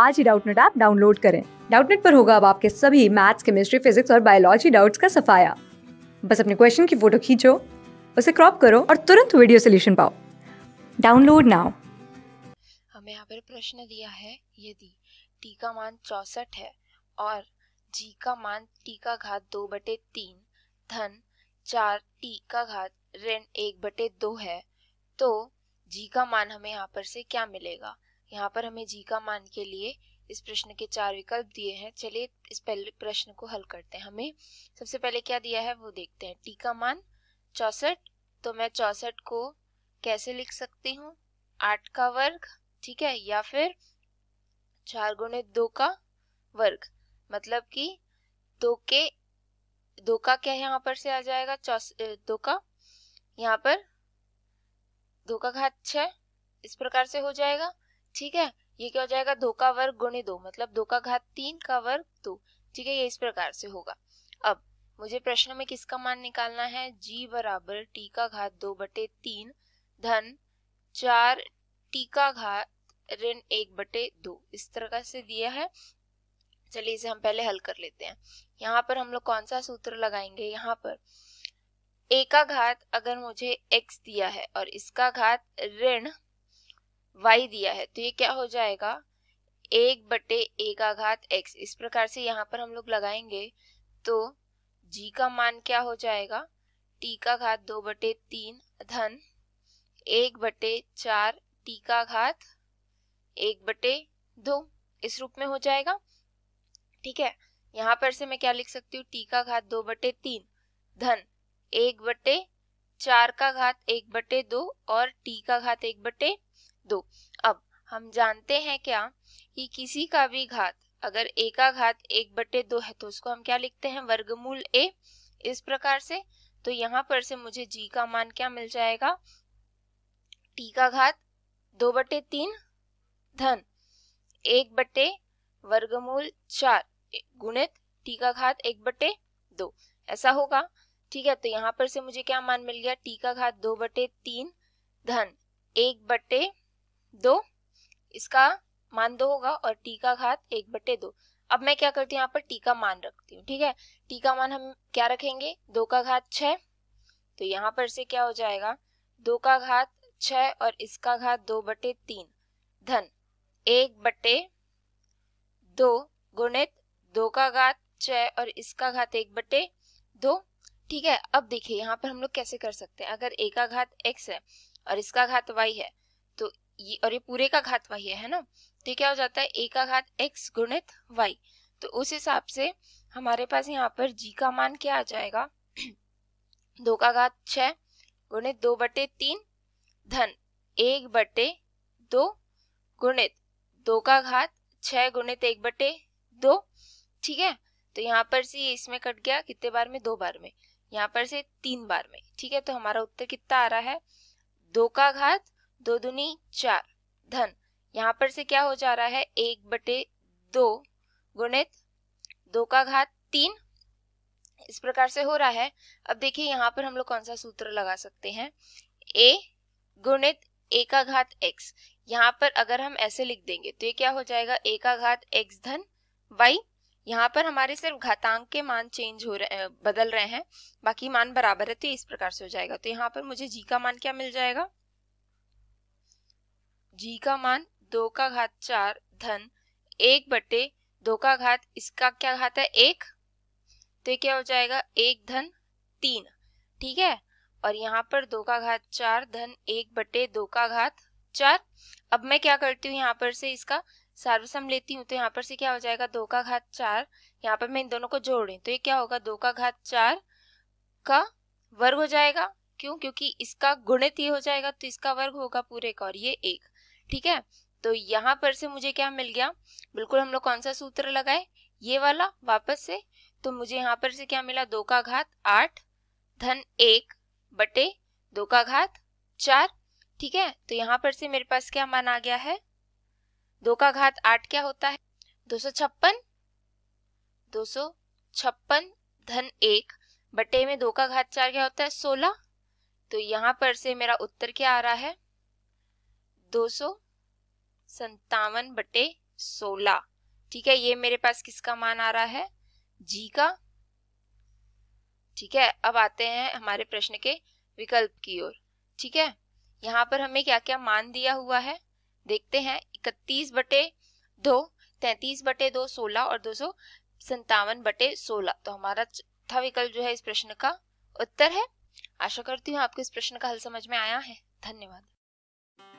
आज ही Doubtnut app download करें डाउटनेट पर होगा अब आपके सभी मैथ्स केमिस्ट्री फिजिक्स और बायोलॉजी डाउट्स का सफाया बस अपने क्वेश्चन की फोटो खींचो उसे क्रॉप करो और तुरंत वीडियो सोल्यूशन पाओ डाउनलोड नाउ हमें यहाँ पर प्रश्न दिया है यदि टी का मान चौसठ है और जी का मान टी का घात दो बटे तीन धन चार टी का घात ऋण एक बटे दो है तो जी का मान हमें यहाँ पर से क्या मिलेगा यहाँ पर हमें जी का मान के लिए इस प्रश्न के चार विकल्प दिए हैं चलिए इस पहले प्रश्न को हल करते हैं हमें सबसे पहले क्या दिया है वो देखते हैं टी का मान चौसठ तो मैं चौसठ को कैसे लिख सकती हूँ आठ का वर्ग ठीक है या फिर चार गुणे दो का वर्ग मतलब कि दो के दो का क्या यहाँ पर से आ जाएगा चौस दो का यहाँ पर दो का घात छः इस प्रकार से हो जाएगा ठीक है ये क्या हो जाएगा धोखा वर्ग गुणे दो मतलब धोखा घात तीन का वर्ग दो ठीक है ये इस प्रकार से होगा अब मुझे प्रश्न में किसका मान निकालना है जी बराबर टी का घात दो बटे तीन धन चार टी का घात ऋण एक बटे दो इस तरह से दिया है चलिए इसे हम पहले हल कर लेते हैं यहाँ पर हम लोग कौन सा सूत्र लगाएंगे यहाँ पर ए का घात अगर मुझे x दिया है और इसका घात ऋण वाई दिया है तो ये क्या हो जाएगा एक बटे एक आघात एक्स इस प्रकार से यहाँ पर हम लोग लगाएंगे तो जी का मान क्या हो जाएगा टी का घात दो बटे तीन धन एक बटे चार टी का घात एक बटे दो इस रूप में हो जाएगा ठीक है यहाँ पर से मैं क्या लिख सकती हूँ टी का घात दो बटे तीन धन एक बटे चार का घात एक बटे दो और टी का घात एक बटे दो अब हम जानते हैं क्या कि किसी का भी घात अगर ए का घात एक बटे दो है तो उसको हम क्या लिखते हैं वर्गमूल ए इस प्रकार से तो यहाँ पर से मुझे जी का मान क्या मिल जाएगा टी का घात दो बटे तीन धन एक बटे वर्गमूल चार गुणित टी का घात एक बटे दो ऐसा होगा ठीक है तो यहाँ पर से मुझे क्या मान मिल गया टी का घात दो बटे तीन धन एक बटे दो इसका मान दो होगा और टी का घात एक बटे दो अब मैं क्या करती हूँ यहाँ पर टी का मान रखती हूँ ठीक है टी का मान हम क्या रखेंगे दो का घात छ तो यहाँ पर से क्या हो जाएगा दो का घात छ और इसका घात दो बटे तीन धन एक बटे दो गुणित दो का घात छ और इसका घात एक बटे दो ठीक है अब देखिए यहाँ पर हम लोग कैसे कर सकते हैं अगर एक का घात एक्स है और इसका घात वाई है ये और ये पूरे का घात वाई है ना तो क्या हो जाता है ए का घात एक्स गुणित वाई तो उस हिसाब से हमारे पास यहाँ पर जी का मान क्या आ जाएगा दो का घात छ गुणित दो बटे तीन धन एक बटे दो गुणित दो का घात छः गुणित एक बटे दो ठीक है तो यहाँ पर से इसमें कट गया कितने बार में दो बार में यहाँ पर से तीन बार में ठीक है तो हमारा उत्तर कितना आ रहा है दो का घात दो दुनी चार धन यहाँ पर से क्या हो जा रहा है एक बटे दो गुणित दो का घात तीन इस प्रकार से हो रहा है अब देखिए यहाँ पर हम लोग कौन सा सूत्र लगा सकते हैं ए गुणित ए का घात एक्स यहाँ पर अगर हम ऐसे लिख देंगे तो ये क्या हो जाएगा ए का घात एक्स धन वाई यहाँ पर हमारे सिर्फ घातांक के मान चेंज हो रहे बदल रहे हैं बाकी मान बराबर है तो इस प्रकार से हो जाएगा तो यहाँ पर मुझे जी का मान क्या मिल जाएगा जी का मान दो का घात चार धन एक बटे दो का घात इसका क्या घात है एक तो क्या हो जाएगा एक धन तीन ठीक है और यहाँ पर दो का घात चार धन एक बटे दो का घात चार अब मैं क्या करती हूँ यहाँ पर से इसका सार्वसम लेती हूँ तो यहाँ पर से क्या हो जाएगा दो का घात चार यहाँ पर मैं इन दोनों को जोड़ रही तो ये क्या होगा दो का घात चार का वर्ग हो जाएगा क्यों क्योंकि इसका गुणित ये हो जाएगा तो इसका वर्ग होगा पूरे का और ये एक ठीक है तो यहाँ पर से मुझे क्या मिल गया बिल्कुल हम लोग कौन सा सूत्र लगाए ये वाला वापस से तो मुझे यहाँ पर से क्या मिला दो का घात आठ धन एक बटे दो का घात चार ठीक है तो यहाँ पर से मेरे पास क्या मान आ गया है दो का घात आठ क्या होता है दो सौ छप्पन दो सौ छप्पन धन एक बटे में दो का घात चार क्या होता है सोलह तो यहाँ पर से मेरा उत्तर क्या आ रहा है दो सौ संतावन बटे सोलह ठीक है ये मेरे पास किसका मान आ रहा है जी का ठीक है अब आते हैं हमारे प्रश्न के विकल्प की ओर ठीक है यहाँ पर हमें क्या क्या मान दिया हुआ है देखते हैं इकतीस बटे दो तैतीस बटे दो सोलह और दो सौ संतावन बटे सोलह तो हमारा चौथा विकल्प जो है इस प्रश्न का उत्तर है आशा करती हूँ आपको इस प्रश्न का हल समझ में आया है धन्यवाद